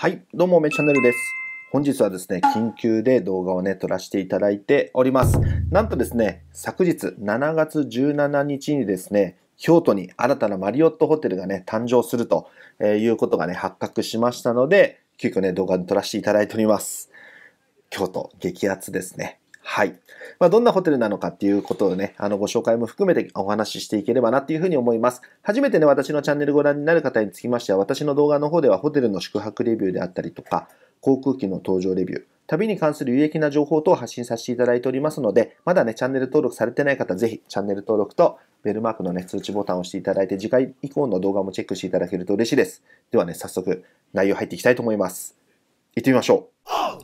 はい、どうも、めチャンネルです。本日はですね、緊急で動画をね、撮らせていただいております。なんとですね、昨日7月17日にですね、京都に新たなマリオットホテルがね、誕生するということがね、発覚しましたので、急遽ね、動画に撮らせていただいております。京都、激アツですね。はい。まあ、どんなホテルなのかっていうことをね、あの、ご紹介も含めてお話ししていければなっていうふうに思います。初めてね、私のチャンネルご覧になる方につきましては、私の動画の方ではホテルの宿泊レビューであったりとか、航空機の搭乗レビュー、旅に関する有益な情報等を発信させていただいておりますので、まだね、チャンネル登録されてない方、ぜひチャンネル登録とベルマークのね、通知ボタンを押していただいて、次回以降の動画もチェックしていただけると嬉しいです。ではね、早速内容入っていきたいと思います。行ってみましょう。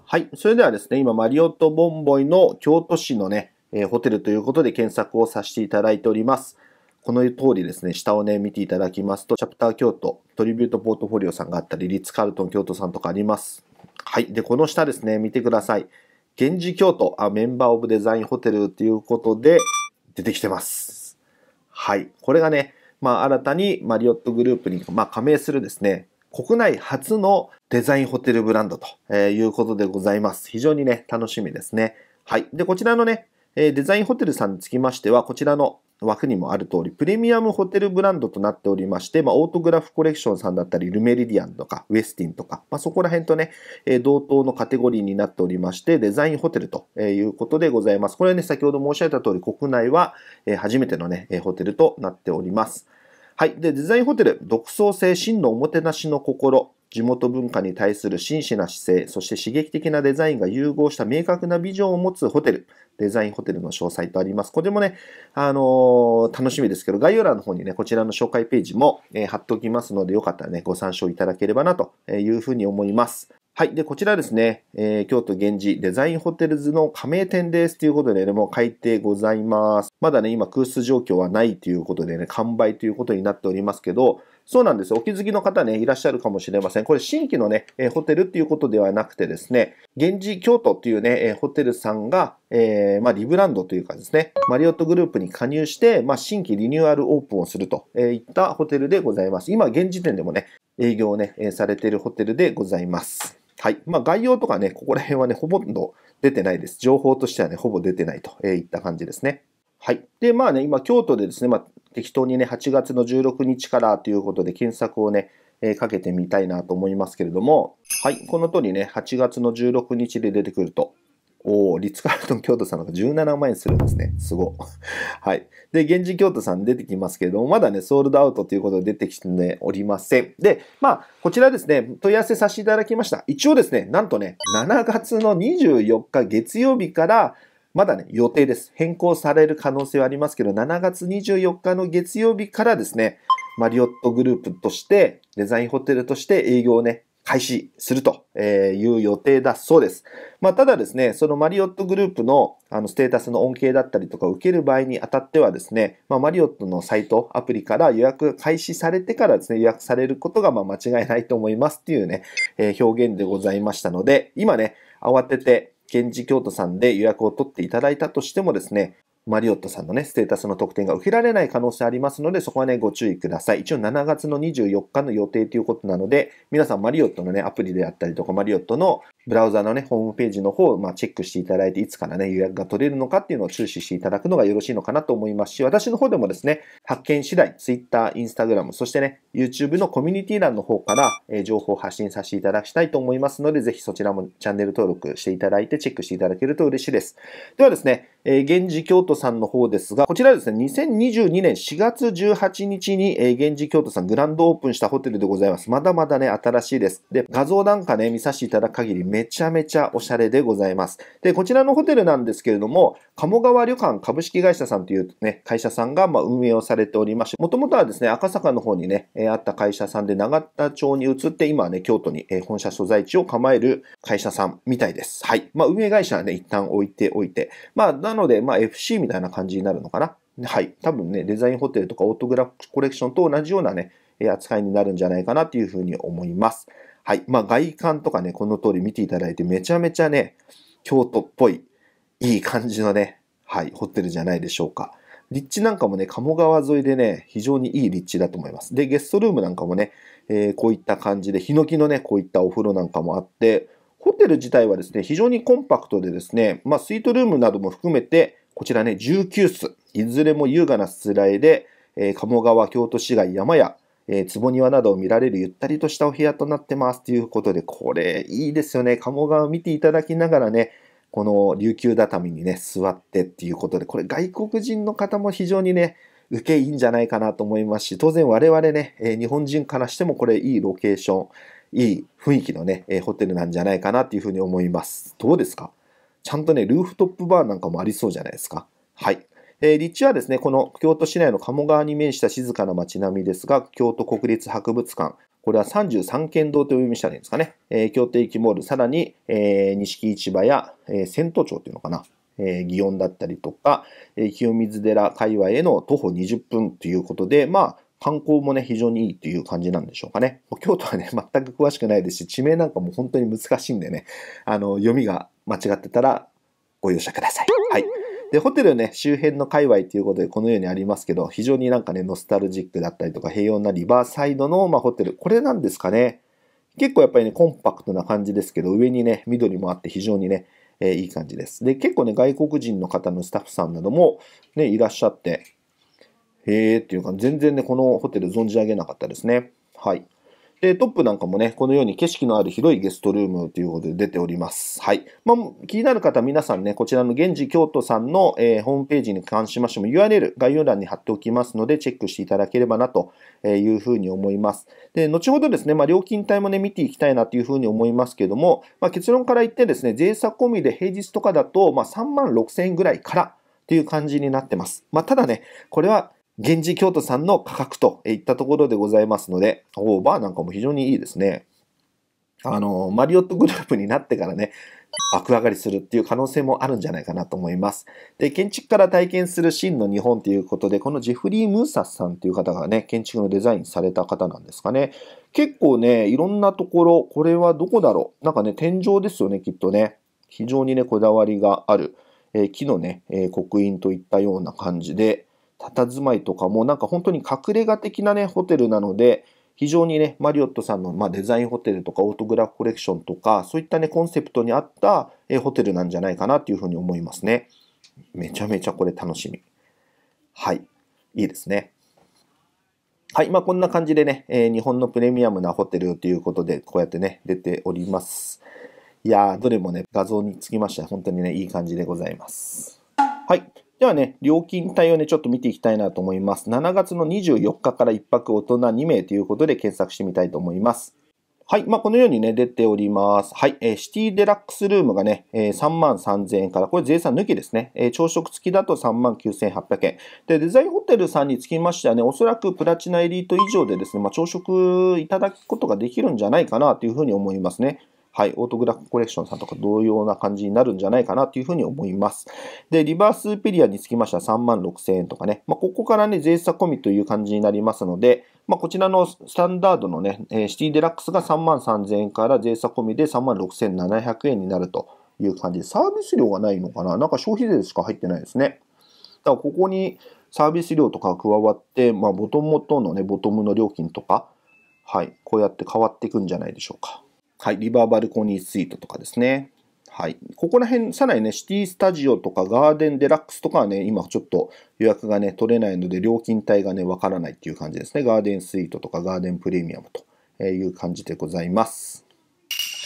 はい。それではですね、今、マリオットボンボイの京都市のね、えー、ホテルということで検索をさせていただいております。この通りですね、下をね、見ていただきますと、チャプター京都、トリビュートポートフォリオさんがあったり、リッツ・カールトン京都さんとかあります。はい。で、この下ですね、見てください。源氏京都、あ、メンバーオブデザインホテルということで、出てきてます。はい。これがね、まあ、新たにマリオットグループに、まあ、加盟するですね、国内初のデザインホテルブランドということでございます。非常にね、楽しみですね。はい。で、こちらのね、デザインホテルさんにつきましては、こちらの枠にもある通り、プレミアムホテルブランドとなっておりまして、まあ、オートグラフコレクションさんだったり、ルメリディアンとか、ウェスティンとか、まあ、そこら辺とね、え同等のカテゴリーになっておりまして、デザインホテルということでございます。これはね、先ほど申し上げた通り、国内は初めてのね、ホテルとなっております。はい。で、デザインホテル、独創性、真のおもてなしの心。地元文化に対する真摯な姿勢、そして刺激的なデザインが融合した明確なビジョンを持つホテル、デザインホテルの詳細とあります。これもね、あのー、楽しみですけど、概要欄の方にね、こちらの紹介ページも、えー、貼っておきますので、よかったらね、ご参照いただければなというふうに思います。はい。で、こちらですね、えー、京都源氏デザインホテルズの加盟店です。ということでね、もういてございます。まだね、今空室状況はないということでね、完売ということになっておりますけど、そうなんです。お気づきの方ね、いらっしゃるかもしれません。これ新規のね、えホテルっていうことではなくてですね、源氏京都っていうね、えホテルさんが、えー、まあ、リブランドというかですね、マリオットグループに加入して、まあ、新規リニューアルオープンをするといったホテルでございます。今、現時点でもね、営業をね、されているホテルでございます。はい。まあ、概要とかね、ここら辺はね、ほとんど出てないです。情報としてはね、ほぼ出てないといった感じですね。はい。で、まあね、今、京都でですね、まあ、適当にね、8月の16日からということで検索をね、えー、かけてみたいなと思いますけれども、はい、この通りね、8月の16日で出てくると、おー、リッツ・カールトン京都さんが17万円するんですね。すご。はい。で、源氏京都さん出てきますけれども、まだね、ソールドアウトということで出てきておりません。で、まあ、こちらですね、問い合わせさせていただきました。一応ですね、なんとね、7月の24日月曜日から、まだね、予定です。変更される可能性はありますけど、7月24日の月曜日からですね、マリオットグループとして、デザインホテルとして営業をね、開始するという予定だそうです。まあ、ただですね、そのマリオットグループのあのステータスの恩恵だったりとか受ける場合にあたってはですね、まあ、マリオットのサイト、アプリから予約開始されてからですね、予約されることがまあ間違いないと思いますっていうね、えー、表現でございましたので、今ね、慌てて源氏京都さんで予約を取っていただいたとしてもですね、マリオットさんのね、ステータスの特典が受けられない可能性ありますので、そこはね、ご注意ください。一応7月の24日の予定ということなので、皆さんマリオットのね、アプリであったりとか、マリオットのブラウザのね、ホームページの方を、まあ、チェックしていただいて、いつからね、予約が取れるのかっていうのを注視していただくのがよろしいのかなと思いますし、私の方でもですね、発見次第、Twitter、Instagram、そしてね、YouTube のコミュニティ欄の方から、え情報を発信させていただきたいと思いますので、ぜひそちらもチャンネル登録していただいて、チェックしていただけると嬉しいです。ではですね、え源氏京都さんの方ですが、こちらですね、2022年4月18日に、え源氏京都さんグランドオープンしたホテルでございます。まだまだね、新しいです。で、画像なんかね、見させていただく限りめちゃめちゃおしゃれでございます。で、こちらのホテルなんですけれども、鴨川旅館株式会社さんというね、会社さんがま運営をされておりまして、もともとはですね、赤坂の方にね、えあった会社さんで長田町に移って、今はね、京都に、え本社所在地を構える会社さんみたいです。はい。まあ、運営会社はね、一旦置いておいて。まあなので、まあ、FC みたいな感じになるのかな。はい。多分ね、デザインホテルとかオートグラフコレクションと同じようなね、扱いになるんじゃないかなというふうに思います。はい。まあ、外観とかね、この通り見ていただいて、めちゃめちゃね、京都っぽい、いい感じのね、はい、ホテルじゃないでしょうか。立地なんかもね、鴨川沿いでね、非常にいい立地だと思います。で、ゲストルームなんかもね、えー、こういった感じで、ヒノキのね、こういったお風呂なんかもあって、ホテル自体はですね、非常にコンパクトでですね、まあ、スイートルームなども含めて、こちらね、19室、いずれも優雅なすつらで、えー、鴨川、京都市街、山や、えー、坪庭などを見られるゆったりとしたお部屋となってますということで、これいいですよね。鴨川を見ていただきながらね、この琉球畳にね、座ってっていうことで、これ外国人の方も非常にね、受けいいんじゃないかなと思いますし、当然我々ね、えー、日本人からしてもこれいいロケーション、いい雰囲気のね、えホテルなんじゃないかなっていうふうに思います。どうですかちゃんとね、ルーフトップバーなんかもありそうじゃないですか。はい。えー、立地はですね、この京都市内の鴨川に面した静かな街並みですが、京都国立博物館、これは33県道という意味したらいいんですかね。えー、京都駅モール、さらに、えー、錦市場や、えー、都町というのかな。えー、祇園だったりとか、えー、清水寺界隈への徒歩20分ということで、まあ、観光もね、非常にいいという感じなんでしょうかね。京都はね、全く詳しくないですし、地名なんかも本当に難しいんでね、あの、読みが間違ってたらご容赦ください。はい。で、ホテルね、周辺の界隈ということで、このようにありますけど、非常になんかね、ノスタルジックだったりとか、平穏なリバーサイドの、まあ、ホテル。これなんですかね。結構やっぱりね、コンパクトな感じですけど、上にね、緑もあって非常にね、えー、いい感じです。で、結構ね、外国人の方のスタッフさんなどもね、いらっしゃって、へーっていうか、全然ね、このホテル存じ上げなかったですね。はい。で、トップなんかもね、このように景色のある広いゲストルームということで出ております。はい。まあ、気になる方皆さんね、こちらの現地京都さんの、えー、ホームページに関しましても URL 概要欄に貼っておきますので、チェックしていただければなというふうに思います。で、後ほどですね、まあ、料金帯もね、見ていきたいなというふうに思いますけども、まあ、結論から言ってですね、税差込みで平日とかだと、まあ、3万6 0円ぐらいから、っていう感じになってます。まあ、ただね、これは源氏京都さんの価格といったところでございますので、おバーなんかも非常にいいですね。あの、マリオットグループになってからね、爆上がりするっていう可能性もあるんじゃないかなと思います。で、建築から体験する真の日本ということで、このジェフリー・ムーサスさんという方がね、建築のデザインされた方なんですかね。結構ね、いろんなところ、これはどこだろうなんかね、天井ですよね、きっとね。非常にね、こだわりがある。えー、木のね、えー、刻印といったような感じで、佇まいとかもなんか本当に隠れ家的なね、ホテルなので、非常にね、マリオットさんの、まあ、デザインホテルとかオートグラフコレクションとか、そういったね、コンセプトに合ったえホテルなんじゃないかなというふうに思いますね。めちゃめちゃこれ楽しみ。はい。いいですね。はい。まあ、こんな感じでね、えー、日本のプレミアムなホテルということで、こうやってね、出ております。いやー、どれもね、画像につきまして、本当にね、いい感じでございます。はい。ではね、料金対応ね、ちょっと見ていきたいなと思います。7月の24日から1泊大人2名ということで検索してみたいと思います。はい。まあ、このようにね、出ております。はい。えー、シティデラックスルームがね、えー、3万3000円から、これ税産抜きですね。えー、朝食付きだと3万9800円。で、デザインホテルさんにつきましてはね、おそらくプラチナエリート以上でですね、まあ、朝食いただくことができるんじゃないかなというふうに思いますね。はい、オートグラフコレクションさんとか同様な感じになるんじゃないかなというふうに思います。で、リバースペリアにつきましては3万6000円とかね、まあ、ここからね、税差込みという感じになりますので、まあ、こちらのスタンダードのね、シティデラックスが3万3000円から税差込みで3万6700円になるという感じで、サービス料がないのかななんか消費税しか入ってないですね。だからここにサービス料とか加わって、まあ、ボトムとのね、ボトムの料金とか、はい、こうやって変わっていくんじゃないでしょうか。はい、リバーバルコニースイートとかですね。はい。ここら辺、さらにね、シティスタジオとかガーデンデラックスとかはね、今ちょっと予約がね、取れないので、料金帯がね、わからないっていう感じですね。ガーデンスイートとかガーデンプレミアムという感じでございます。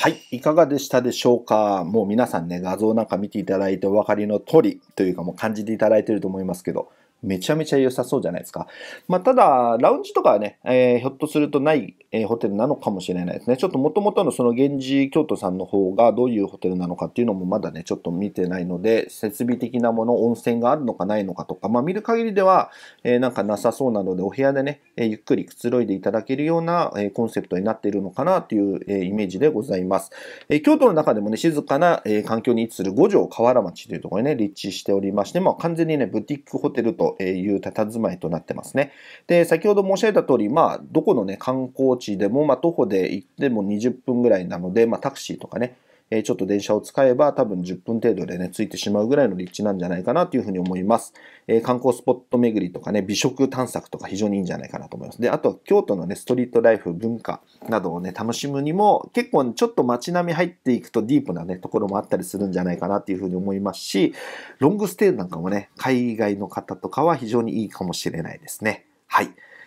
はい。いかがでしたでしょうかもう皆さんね、画像なんか見ていただいてお分かりの通りというかもう感じていただいてると思いますけど、めちゃめちゃ良さそうじゃないですか。まあ、ただ、ラウンジとかはね、えー、ひょっとするとない、えー、ホテルなのかもしれないですね。ちょっと元々のその源氏京都さんの方がどういうホテルなのかっていうのもまだね、ちょっと見てないので、設備的なもの、温泉があるのかないのかとか、まあ、見る限りでは、えー、なんかなさそうなので、お部屋でね、えゆっくりくつろいでいただけるような、えコンセプトになっているのかなという、えイメージでございます。え京都の中でもね、静かな、え環境に位置する五条河原町というところにね、立地しておりまして、まあ、完全にね、ブティックホテルとという佇まいとなってますね。で、先ほど申し上げた通り、まあ、どこのね、観光地でも、まあ、徒歩で行っても20分ぐらいなので、まあ、タクシーとかね、えちょっと電車を使えば多分10分程度でね、着いてしまうぐらいの立地なんじゃないかなというふうに思います。え観光スポット巡りとかね、美食探索とか非常にいいんじゃないかなと思います。で、あとは京都のね、ストリートライフ、文化などをね、楽しむにも、結構ちょっと街並み入っていくとディープなね、ところもあったりするんじゃないかなというふうに思いますし、ロングステイなんかもね、海外の方とかは非常にいいかもしれないですね。はい。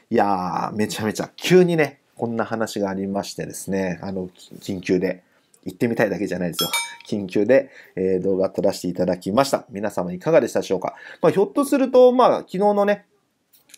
いやー、めちゃめちゃ急にね、こんな話がありましてですね、あの、緊急で。行ってみたいだけじゃないですよ。緊急で、え動画撮らせていただきました。皆様いかがでしたでしょうか。まあ、ひょっとすると、まあ、昨日のね、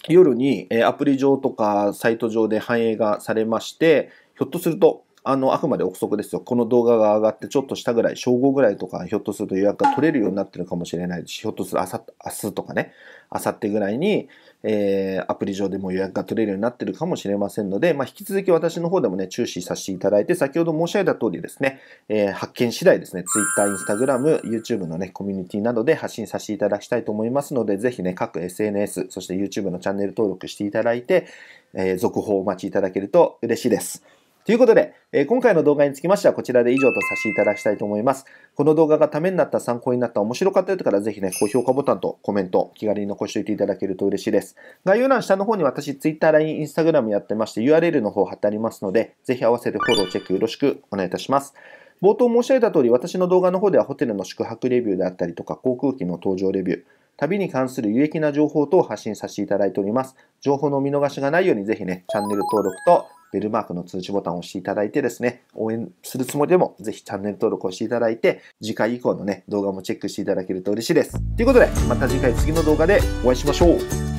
夜に、えアプリ上とかサイト上で反映がされまして、ひょっとすると、あの、あくまで憶測ですよ。この動画が上がってちょっとしたぐらい、正午ぐらいとか、ひょっとすると予約が取れるようになってるかもしれないし、ひょっとするあさ、明日とかね、あさってぐらいに、えー、アプリ上でも予約が取れるようになってるかもしれませんので、まあ、引き続き私の方でもね、注視させていただいて、先ほど申し上げた通りですね、えー、発見次第ですね、Twitter、Instagram、YouTube のね、コミュニティなどで発信させていただきたいと思いますので、ぜひね、各 SNS、そして YouTube のチャンネル登録していただいて、えー、続報をお待ちいただけると嬉しいです。ということで、えー、今回の動画につきましてはこちらで以上とさせていただきたいと思います。この動画がためになった、参考になった、面白かったよからぜひね、高評価ボタンとコメント、気軽に残しておいていただけると嬉しいです。概要欄下の方に私、Twitter、LINE、Instagram やってまして URL の方貼ってありますので、ぜひ合わせてフォロー、チェックよろしくお願いいたします。冒頭申し上げた通り、私の動画の方ではホテルの宿泊レビューであったりとか、航空機の搭乗レビュー、旅に関する有益な情報等を発信させていただいております。情報の見逃しがないようにぜひね、チャンネル登録とベルマークの通知ボタンを押していただいてですね、応援するつもりでもぜひチャンネル登録をしていただいて、次回以降のね、動画もチェックしていただけると嬉しいです。ということで、また次回次の動画でお会いしましょう。